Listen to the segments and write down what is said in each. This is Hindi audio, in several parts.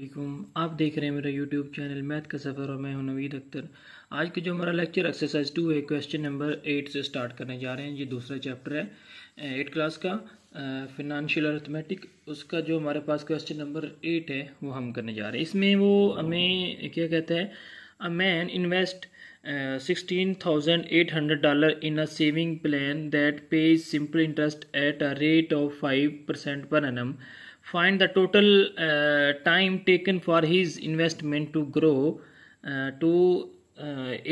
आप देख रहे हैं मेरा यूट्यूब चैनल मैथ का सफ़र और मैं हूं नवीद अख्तर आज के जो हमारा लेक्चर एक्सरसाइज टू है क्वेश्चन नंबर एट से स्टार्ट करने जा रहे हैं ये दूसरा चैप्टर है एट क्लास का फिनंशियल अर्थमेटिक उसका जो हमारे पास क्वेश्चन नंबर एट है वो हम करने जा रहे हैं इसमें वो हमें क्या कहता है a man invest sixteen thousand eight hundred dollar in a saving plan that pays simple interest at a rate of five percent per annum find the total uh, time taken for his investment to grow uh, to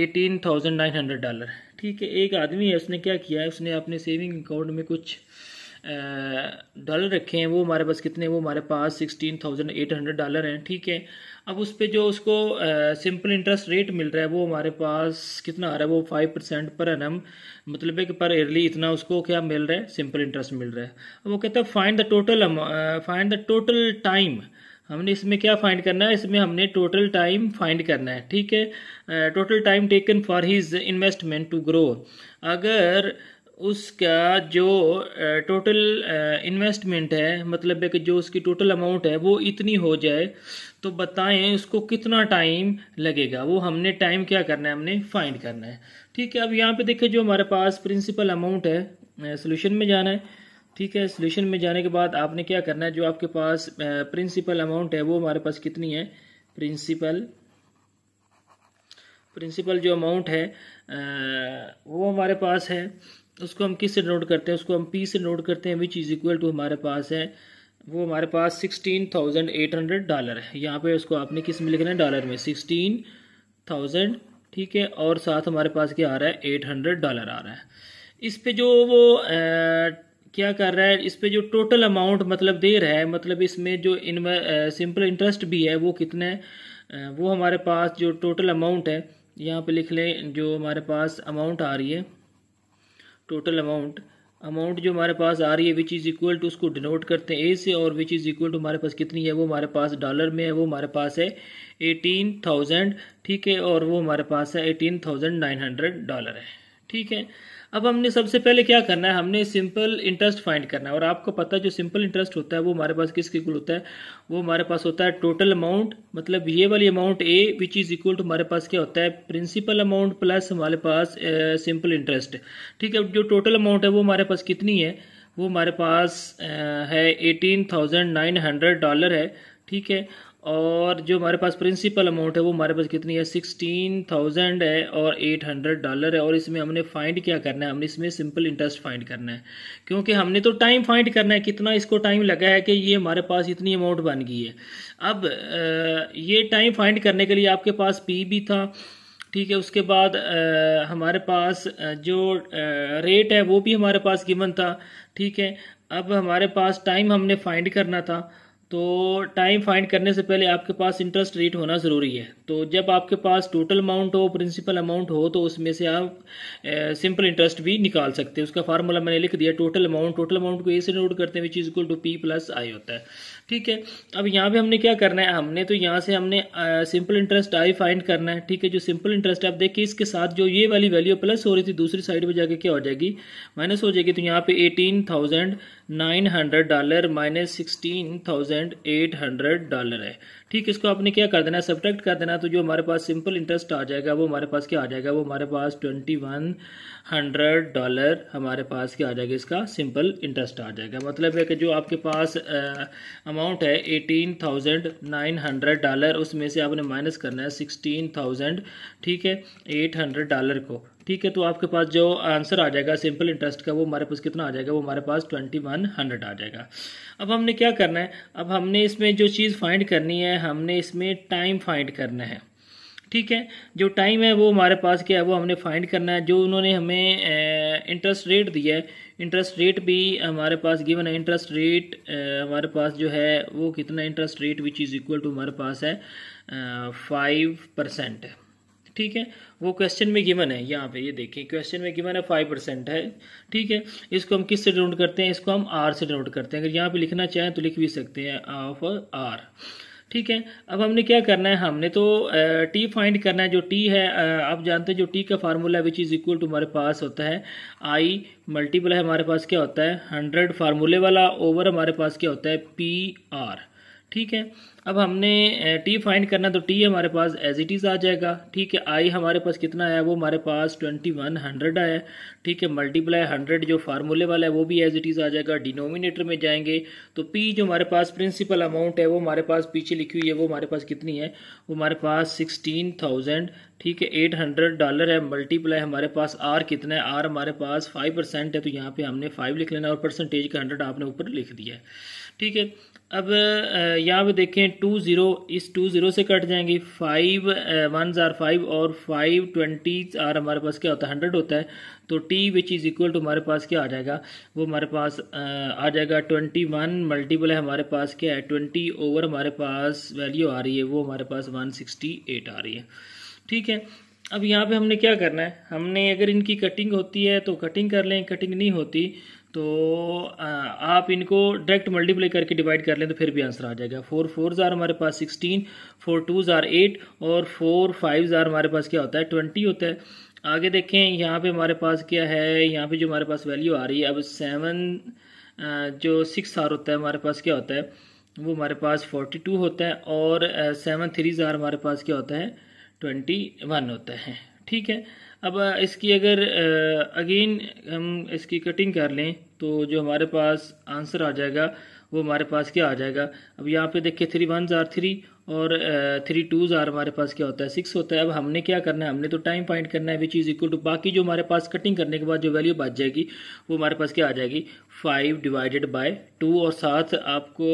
eighteen thousand nine hundred dollar ठीक है एक आदमी है उसने क्या किया है उसने अपने सेविंग अकाउंट में कुछ डॉलर रखे हैं वो हमारे पास कितने वो हमारे पास sixteen thousand eight hundred dollar हैं ठीक है अब उस पर जो उसको सिंपल इंटरेस्ट रेट मिल रहा है वो हमारे पास कितना आ रहा है वो फाइव परसेंट पर एनम मतलब है कि पर ईयरली इतना उसको क्या मिल रहा है सिंपल इंटरेस्ट मिल रहा है अब वो कहता है find the total find the total time हमने इसमें क्या फाइंड करना है इसमें हमने टोटल टाइम फाइंड करना है ठीक है total time taken for his investment to grow अगर uh, उसका जो टोटल इन्वेस्टमेंट है मतलब है कि जो उसकी टोटल अमाउंट है वो इतनी हो जाए तो बताएं उसको कितना टाइम लगेगा वो हमने टाइम क्या करना है हमने फाइंड करना है ठीक है अब यहाँ पे देखिए जो हमारे पास प्रिंसिपल अमाउंट है सोल्यूशन में जाना है ठीक है सोल्यूशन में जाने के बाद आपने क्या करना है जो आपके पास प्रिंसिपल अमाउंट है वो हमारे पास कितनी है प्रिंसिपल प्रिंसिपल जो अमाउंट है वो हमारे पास है उसको हम किस से नोट करते हैं उसको हम पी से नोट करते हैं विच इज़ इक्वल टू हमारे पास है वो हमारे पास sixteen thousand eight hundred dollar है यहाँ पे उसको आपने किस में लिखना है डॉलर में सिक्सटीन थाउजेंड ठीक है और साथ हमारे पास क्या आ रहा है एट हंड्रेड डॉलर आ रहा है इस पे जो वो आ, क्या कर रहा है इस पे जो टोटल अमाउंट मतलब दे रहा है मतलब इसमें जो इन सिंपल इंटरेस्ट भी है वो कितना है वो हमारे पास जो टोटल अमाउंट है यहाँ पे लिख लें जो हमारे पास अमाउंट आ रही है टोटल अमाउंट अमाउंट जो हमारे पास आ रही है विच इज़ इक्वल टू उसको डिनोट करते हैं ए से और विच इज़ इक्वल टू हमारे पास कितनी है वो हमारे पास डॉलर में है वो हमारे पास है एटीन थाउजेंड ठीक है और वो हमारे पास है eighteen thousand nine hundred dollar है ठीक है अब हमने सबसे पहले क्या करना है हमने सिंपल इंटरेस्ट फाइंड करना है और आपको पता है जो सिंपल इंटरेस्ट होता है वो हमारे पास किसके इक्वल होता है वो हमारे पास होता है टोटल अमाउंट मतलब ये वाली amount A which is equal to हमारे पास क्या होता है प्रिंसिपल अमाउंट प्लस हमारे पास सिंपल इंटरेस्ट ठीक है जो टोटल अमाउंट है वो हमारे पास कितनी है वो हमारे पास है eighteen thousand nine hundred dollar है ठीक है और जो हमारे पास प्रिंसिपल अमाउंट है वो हमारे पास कितनी है सिक्सटीन थाउजेंड है और एट हंड्रेड डॉलर है और इसमें हमने फाइंड क्या करना है हमने इसमें सिंपल इंटरेस्ट फाइंड करना है क्योंकि हमने तो टाइम फाइंड करना है कितना इसको टाइम लगा है कि ये हमारे पास इतनी अमाउंट बन गई है अब ये टाइम फाइंड करने के लिए आपके पास पी भी था ठीक है उसके बाद आ, हमारे पास जो आ, रेट है वो भी हमारे पास गिवन था ठीक है अब हमारे पास टाइम हमने फाइंड करना था तो टाइम फाइंड करने से पहले आपके पास इंटरेस्ट रेट होना ज़रूरी है तो जब आपके पास टोटल अमाउंट हो प्रिंसिपल अमाउंट हो तो उसमें से आप सिंपल इंटरेस्ट भी निकाल सकते हैं उसका फार्मूला मैंने लिख दिया टोटल अमाउंट टोटल अमाउंट को ए से नोट करते हैं which is equal to P plus I होता है ठीक है अब यहाँ पर हमने क्या करना है हमने तो यहाँ से हमने सिंपल इंटरेस्ट आई फाइंड करना है ठीक है जो सिंपल इंटरेस्ट आप देखिए इसके साथ जो ये वाली वैल्यू प्लस हो रही थी दूसरी साइड पर जाके क्या हो जाएगी माइनस हो जाएगी तो यहाँ पे eighteen thousand nine hundred dollar minus sixteen thousand thousand eight hundred dollar है ठीक इसको आपने क्या कर देना है सब्ट्रैक्ट कर देना तो जो हमारे पास सिंपल इंटरेस्ट आ जाएगा वो हमारे पास क्या आ जाएगा वो हमारे पास ट्वेंटी वन हंड्रेड डॉलर हमारे पास क्या आ जाएगा इसका सिंपल इंटरेस्ट आ जाएगा मतलब है कि जो आपके पास अमाउंट है eighteen thousand nine hundred dollar उसमें से आपने माइनस करना है सिक्सटीन थाउजेंड ठीक है एट हंड्रेड डॉलर को ठीक है तो आपके पास जो आंसर आ जाएगा सिंपल इंटरेस्ट का वो हमारे पास कितना आ जाएगा वो हमारे पास ट्वेंटी वन हंड्रेड आ जाएगा अब हमने क्या करना है अब हमने इसमें जो चीज़ फाइंड करनी है हमने इसमें टाइम फाइंड करना है ठीक है जो टाइम है वो हमारे पास क्या है वो हमने फाइंड करना है जो उन्होंने हमें इंटरेस्ट रेट दिया है इंटरेस्ट रेट भी हमारे पास गिवन है इंटरेस्ट रेट हमारे पास जो है वो कितना interest rate which is equal to हमारे पास है फाइव परसेंट ठीक है वो क्वेश्चन में गिवन है यहाँ पे ये देखिए क्वेश्चन में गिवन है फाइव परसेंट है ठीक है इसको हम किस से डिनोट करते हैं इसको हम आर से डिनोट करते हैं अगर यहाँ पे लिखना चाहें तो लिख भी सकते हैं ऑफ आर ठीक है अब हमने क्या करना है हमने तो टी फाइंड करना है जो टी है आप जानते हैं जो टी का formula which is equal to हमारे पास होता है आई मल्टीपल है हमारे पास क्या होता है हंड्रेड फार्मूले वाला ओवर हमारे पास क्या होता है पी आर ठीक है अब हमने टी फाइंड करना तो टी हमारे पास एज इट इज़ आ जाएगा ठीक है आई हमारे पास कितना आया वो हमारे पास ट्वेंटी वन हंड्रेड आया ठीक है मल्टीप्लाई हंड्रेड जो फार्मूले वाला है वो भी एज इट इज़ आ जाएगा डिनोमिनेटर में जाएंगे तो पी जो हमारे पास प्रिंसिपल अमाउंट है वो हमारे पास पीछे लिखी हुई है वो हमारे पास कितनी है वो हमारे पास सिक्सटीन थाउजेंड ठीक है एट हंड्रेड डॉलर है मल्टीप्लाई हमारे पास आर कितना है आर हमारे पास फाइव परसेंट है तो यहाँ पे हमने फाइव लिख लेना और परसेंटेज का हंड्रेड आपने ऊपर लिख दिया है ठीक है अब यहाँ पे देखें टू ज़ीरो इस टू ज़ीरो से कट जाएंगे फाइव वन ज़ार फाइव और फाइव ट्वेंटी आर हमारे पास क्या होता है हंड्रेड होता है तो T which is equal to हमारे पास क्या आ जाएगा वो हमारे पास आ जाएगा ट्वेंटी वन मल्टीपल है हमारे पास क्या है ट्वेंटी ओवर हमारे पास वैल्यू आ रही है वो हमारे पास वन सिक्सटी एट आ रही है ठीक है अब यहाँ पे हमने क्या करना है हमने अगर इनकी कटिंग होती है तो कटिंग कर लें कटिंग नहीं होती तो आप इनको डायरेक्ट मल्टीप्लाई करके डिवाइड कर लें तो फिर भी आंसर आ जाएगा फोर फोर ज़ार हमारे पास सिक्सटीन फोर टू ज़ार एट और फोर फाइव ज़ार हमारे पास क्या होता है ट्वेंटी होता है आगे देखें यहाँ पे हमारे पास क्या है यहाँ पे जो हमारे पास वैल्यू आ रही है अब सेवन जो सिक्स आर होता है हमारे पास क्या होता है वो हमारे पास फोर्टी टू होता है और सेवन थ्री ज़ार हमारे पास क्या होता है ट्वेंटी वन होता है ठीक है अब इसकी अगर अगेन हम इसकी कटिंग कर लें तो जो हमारे पास आंसर आ जाएगा वो हमारे पास क्या आ जाएगा अब यहाँ पे देखिए थ्री वन ज़ार थ्री और थ्री टूज़ आर हमारे पास क्या होता है सिक्स होता है अब हमने क्या करना है हमने तो टाइम फाइंड करना है विच इज़ इक्वल टू बाकी जो हमारे पास कटिंग करने के बाद जो वैल्यू बच जाएगी वो हमारे पास क्या आ जाएगी फाइव डिवाइडेड बाय टू और साथ आपको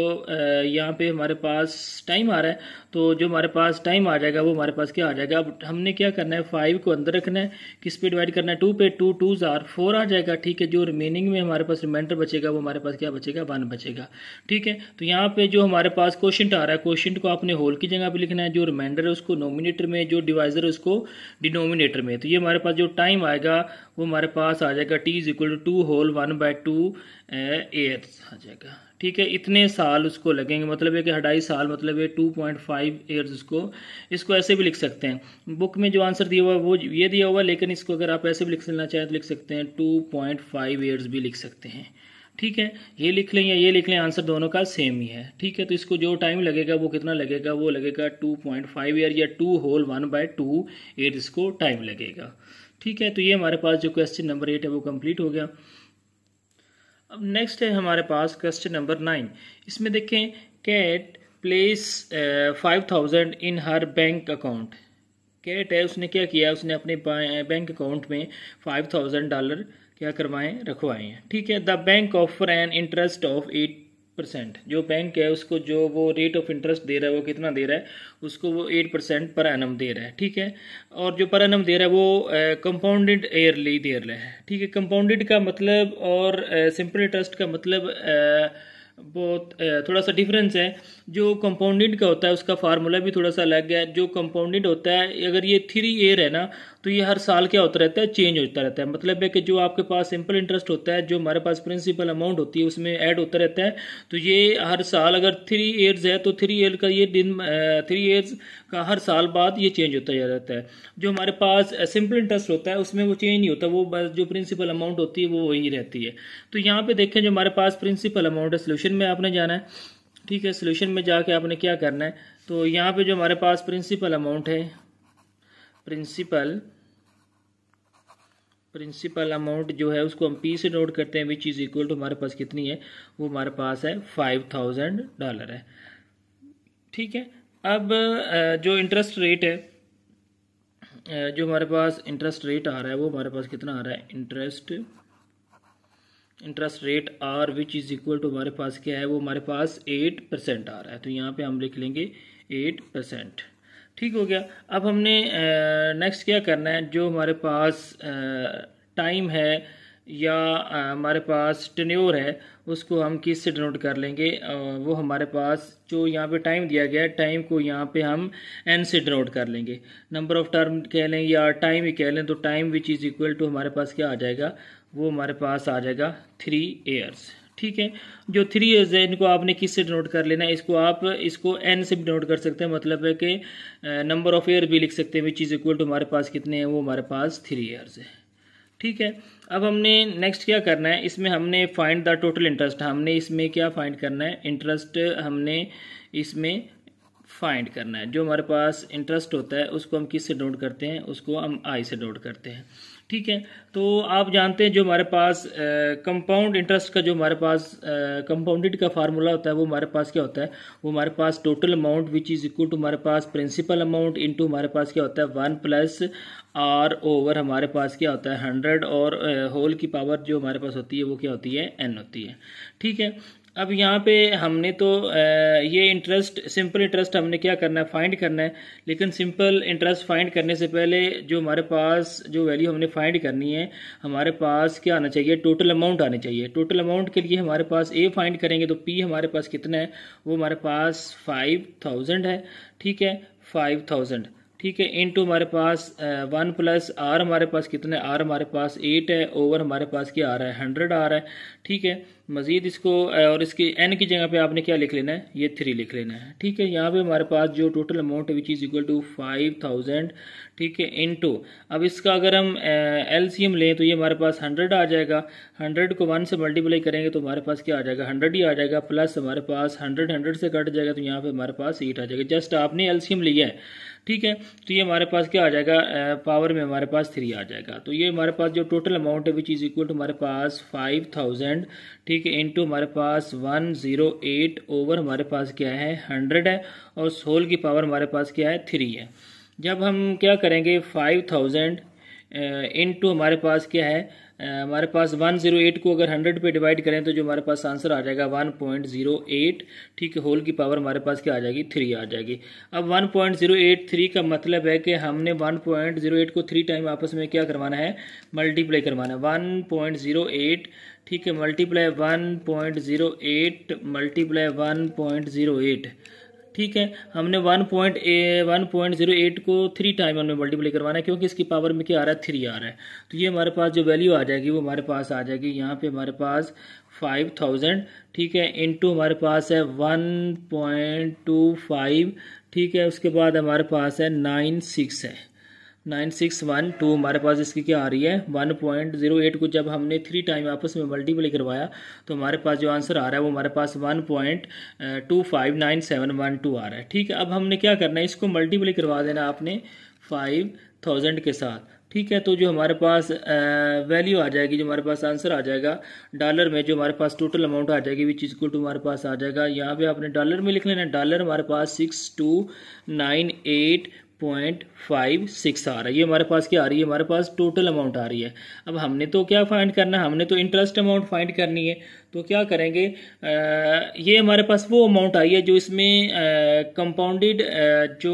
यहाँ पे हमारे पास टाइम आ रहा है तो जो हमारे पास टाइम आ जाएगा वो हमारे पास क्या आ जाएगा अब हमने क्या करना है फाइव को अंदर रखना है किस पे डिवाइड करना है टू पे टू टू ज़ार फोर आ जाएगा ठीक है जो रिमेनिंग में हमारे पास रिमाइंडर बचेगा वो हमारे पास क्या बचेगा वन बचेगा ठीक है तो यहाँ पे जो हमारे पास क्वेश्चन आ रहा है क्वेश्चन को आपने होल की जगह पे लिखना है जो रिमाइंडर है उसको नोमिनेटर में जो डिवाइजर है उसको डिनोमिनेटर में तो ये हमारे पास जो टाइम आएगा वो हमारे पास आ जाएगा T is equal to two whole one by two years आ जाएगा ठीक है इतने साल उसको लगेंगे मतलब है कि अढ़ाई साल मतलब है टू पॉइंट फाइव ईयर्स उसको इसको ऐसे भी लिख सकते हैं बुक में जो आंसर दिया हुआ है वो ये दिया हुआ है लेकिन इसको अगर आप ऐसे भी लिख लेना चाहें तो लिख सकते हैं टू पॉइंट फाइव ईयर्स भी लिख सकते हैं ठीक है ये लिख लें या ये लिख लें आंसर दोनों का सेम ही है ठीक है तो इसको जो टाइम लगेगा वो कितना लगेगा वो लगेगा टू पॉइंट फाइव ईयर या two whole one by two eight इसको टाइम लगेगा ठीक है तो ये हमारे पास जो क्वेश्चन नंबर एट है वो कंप्लीट हो गया अब नेक्स्ट है हमारे पास क्वेश्चन नंबर नाइन इसमें देखें Kat places five thousand in her bank account Kat है उसने क्या किया उसने अपने बैंक अकाउंट में फाइव थाउजेंड डॉलर क्या करवाएं रखवाएं ठीक है the bank offer an interest of eight percent जो बैंक है उसको जो वो रेट ऑफ इंटरेस्ट दे रहा है वो कितना दे रहा है उसको वो एट परसेंट पर एनम दे रहा है ठीक है और जो पर एनम दे रहा है वो कंपाउंडेड एयरली दे रहा है ठीक है कंपाउंडेड का मतलब और सिंपल इंटरेस्ट का मतलब uh, बहुत थोड़ा सा डिफरेंस है जो कंपाउंडेड का होता है उसका फार्मूला भी थोड़ा सा अलग है जो कंपाउंडेड होता है अगर ये थ्री एयर है ना तो ये हर साल क्या होता रहता है चेंज होता रहता है मतलब है कि जो आपके पास सिंपल इंटरेस्ट होता है जो हमारे पास प्रिंसिपल अमाउंट होती है उसमें ऐड होता रहता है तो ये हर साल अगर थ्री ईयर्स है तो थ्री ईयर का ये दिन थ्री ईयर्स का हर साल बाद ये चेंज होता जा रहता है जो हमारे पास सिंपल इंटरेस्ट होता है उसमें वो चेंज नहीं होता वो बस जो प्रिंसिपल अमाउंट होती है वो वही रहती है तो यहाँ पर देखें जो हमारे पास प्रिंसिपल अमाउंट है सोल्यूशन में आपने जाना है ठीक है सोल्यूशन में जाके आपने क्या करना है तो यहाँ पर जो हमारे पास प्रिंसिपल अमाउंट है प्रिंसिपल प्रिंसिपल अमाउंट जो है उसको हम पी से नोट करते हैं विच इज़ इक्वल टू हमारे पास कितनी है वो हमारे पास है फाइव थाउजेंड डॉलर है ठीक है अब जो इंटरेस्ट रेट है जो हमारे पास इंटरेस्ट रेट आ रहा है वो हमारे पास कितना आ रहा है interest interest rate R which is equal to हमारे पास क्या है वो हमारे पास एट परसेंट आ रहा है तो यहाँ पे हम लिख लेंगे एट परसेंट ठीक हो गया अब हमने नेक्स्ट क्या करना है जो हमारे पास टाइम है या हमारे पास टनोर है उसको हम किस से डिनोट कर लेंगे वो हमारे पास जो यहाँ पे टाइम दिया गया है टाइम को यहाँ पे हम एन से डिनोट कर लेंगे नंबर ऑफ टर्म कह लें या टाइम ही कह लें तो time which is equal to हमारे पास क्या आ जाएगा वो हमारे पास आ जाएगा थ्री एयर्स ठीक है जो थ्री एज है इनको आपने किससे डिनोट कर लेना है इसको आप इसको एन से भी डिनोट कर सकते हैं मतलब है कि नंबर ऑफ ईयर भी लिख सकते हैं विच इज़ इक्वल टू हमारे पास कितने हैं वो हमारे पास थ्री ईयर्स है ठीक है अब हमने नेक्स्ट क्या करना है इसमें हमने फाइंड द टोटल इंटरेस्ट हमने इसमें क्या फाइंड करना है इंटरेस्ट हमने इसमें फाइंड करना है जो हमारे पास इंटरेस्ट होता है उसको हम किस से डोट करते हैं उसको हम आई से डोट करते हैं ठीक है तो आप जानते हैं जो हमारे पास कंपाउंड इंटरेस्ट का जो हमारे पास कंपाउंडेड का फार्मूला होता है वो हमारे पास क्या होता है वो हमारे पास total amount which is equal to हमारे पास प्रिंसिपल अमाउंट इनटू हमारे पास क्या होता है वन प्लस आर ओवर हमारे पास क्या होता है हंड्रेड और होल की पावर जो हमारे पास होती है वो क्या होती है एन होती है ठीक है अब यहाँ पे हमने तो ये इंटरेस्ट सिंपल इंटरेस्ट हमने क्या करना है फाइंड करना है लेकिन सिंपल इंटरेस्ट फाइंड करने से पहले जो हमारे पास जो वैल्यू हमने फाइंड करनी है हमारे पास क्या आना चाहिए टोटल अमाउंट आना चाहिए टोटल अमाउंट के लिए हमारे पास ए फाइंड करेंगे तो पी हमारे पास कितना है वो हमारे पास फाइव थाउजेंड है ठीक है फाइव थाउजेंड ठीक है इन टू हमारे पास वन प्लस आर हमारे पास कितना है आर हमारे पास एट है ओवर हमारे पास क्या आ रहा है हंड्रेड आ रहा है ठीक है मज़ीद इसको और इसके एन की जगह पे आपने क्या लिख लेना है ये थ्री लिख लेना है ठीक है यहाँ पे हमारे पास जो टोटल अमाउंट है which is equal to five thousand ठीक है इन टू अब इसका अगर हम एल सी एम लें तो ये हमारे पास हंड्रेड आ जाएगा हंड्रेड को वन से मल्टीप्लाई करेंगे तो हमारे पास क्या आ जाएगा हंड्रेड ही आ जाएगा प्लस हमारे पास हंड्रेड हंड्रेड से कट जाएगा तो यहाँ पर हमारे पास एट आ जाएगा जस्ट आपने एल सी एम लिया है ठीक है तो ये हमारे पास क्या आ जाएगा पावर में हमारे पास थ्री आ जाएगा तो ये हमारे पास जो टोटल अमाउंट है विच इज़ इक्वल टू हमारे पास फाइव थाउजेंड ठीक ठीक है इंटू हमारे पास वन ज़ीरो एट ओवर हमारे पास क्या है हंड्रेड है और सोल की पावर हमारे पास क्या है थ्री है जब हम क्या करेंगे फाइव थाउजेंड इंटू हमारे पास क्या है हमारे पास 108 को अगर 100 पे डिवाइड करें तो जो हमारे पास आंसर आ जाएगा 1.08 ठीक है होल की पावर हमारे पास क्या आ जाएगी थ्री आ जाएगी अब 1.083 का मतलब है कि हमने 1.08 को थ्री टाइम आपस में क्या करवाना है मल्टीप्लाई करवाना है 1.08 ठीक है मल्टीप्लाई 1.08 मल्टीप्लाई 1.08 ठीक है हमने one point one point zero eight को थ्री टाइम हमने मल्टीप्लाई करवाना है क्योंकि इसकी पावर में क्या आ रहा है थ्री आ रहा है तो ये हमारे पास जो वैल्यू आ जाएगी वो हमारे पास आ जाएगी यहाँ पे हमारे पास फाइव थाउजेंड ठीक है इंटू हमारे पास है वन पॉइंट टू फाइव ठीक है उसके बाद हमारे पास है नाइन सिक्स है नाइन सिक्स वन टू हमारे पास इसकी क्या आ रही है वन पॉइंट जीरो एट को जब हमने थ्री टाइम आपस में मल्टीप्लाई करवाया तो हमारे पास जो आंसर आ रहा है वो हमारे पास one point two five nine seven one two आ रहा है ठीक है अब हमने क्या करना है इसको मल्टीप्लाई करवा देना आपने फाइव थाउजेंड के साथ ठीक है तो जो हमारे पास वैल्यू आ जाएगी जो हमारे पास आंसर आ जाएगा डॉलर में जो हमारे पास टोटल अमाउंट आ जाएगी विच इज इक्वल टू हमारे पास आ जाएगा यहाँ पे आपने डॉलर में लिख लेना डॉलर हमारे पास six two nine eight point five six आ रहा है ये हमारे पास क्या आ रही है हमारे पास टोटल अमाउंट आ रही है अब हमने तो क्या फाइंड करना है हमने तो इंटरेस्ट अमाउंट फाइंड करनी है तो क्या करेंगे ये हमारे पास वो अमाउंट आई है जो इसमें कंपाउंडेड जो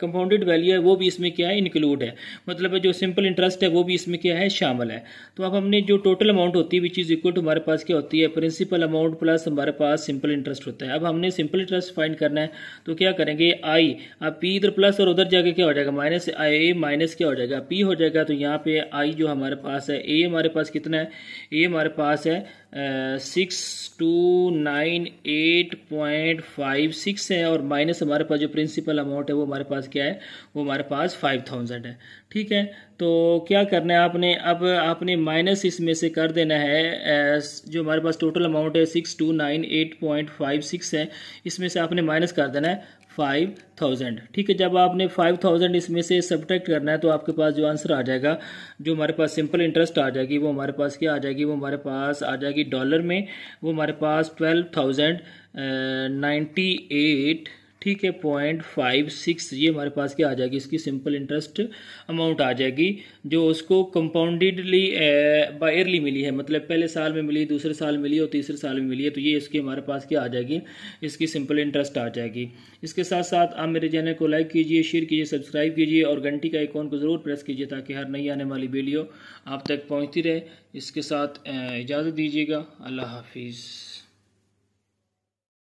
कंपाउंडेड वैल्यू है वो भी इसमें क्या है इंक्लूड है मतलब जो सिंपल इंटरेस्ट है वो भी इसमें क्या है शामिल है तो अब हमने जो टोटल अमाउंट होती है विच इज़ इक्वल टू हमारे पास क्या होती है प्रिंसिपल अमाउंट प्लस हमारे पास सिंपल इंटरेस्ट होता है अब हमने सिंपल इंटरेस्ट फाइंड करना है तो क्या करेंगे आई अब पी इधर प्लस और उधर जाके क्या हो जाएगा माइनस आई माइनस क्या हो जाएगा पी हो जाएगा तो यहाँ पे आई जो हमारे पास है ए हमारे पास कितना है ए हमारे पास है six two nine eight point five six है और माइनस हमारे पास जो प्रिंसिपल अमाउंट है वो हमारे पास क्या है वो हमारे पास फाइव थाउजेंड है ठीक है तो क्या करना है आपने अब आपने माइनस इसमें से कर देना है जो हमारे पास टोटल अमाउंट है six two nine eight point five six है इसमें से आपने माइनस कर देना है फाइव थाउजेंड ठीक है जब आपने फाइव थाउजेंड इसमें से सब्ट्रैक्ट करना है तो आपके पास जो आंसर आ जाएगा जो हमारे पास सिंपल इंटरेस्ट आ जाएगी वो हमारे पास क्या आ जाएगी वो हमारे पास आ जाएगी डॉलर में वो हमारे पास ट्वेल्व थाउजेंड नाइन्टी एट ठीक है पॉइंट फाइव सिक्स ये हमारे पास क्या आ जाएगी इसकी सिंपल इंटरेस्ट अमाउंट आ जाएगी जो उसको कंपाउंडेडली बायरली मिली है मतलब पहले साल में मिली दूसरे साल मिली और तीसरे साल में मिली है तो ये इसकी हमारे पास क्या आ जाएगी इसकी सिंपल इंटरेस्ट आ जाएगी इसके साथ साथ आप मेरे चैनल को लाइक कीजिए शेयर कीजिए सब्सक्राइब कीजिए और घंटी का आइकॉन को ज़रूर प्रेस कीजिए ताकि हर नई आने वाली वीडियो आप तक पहुँचती रहे इसके साथ इजाज़त दीजिएगा अल्लाह हाफिज़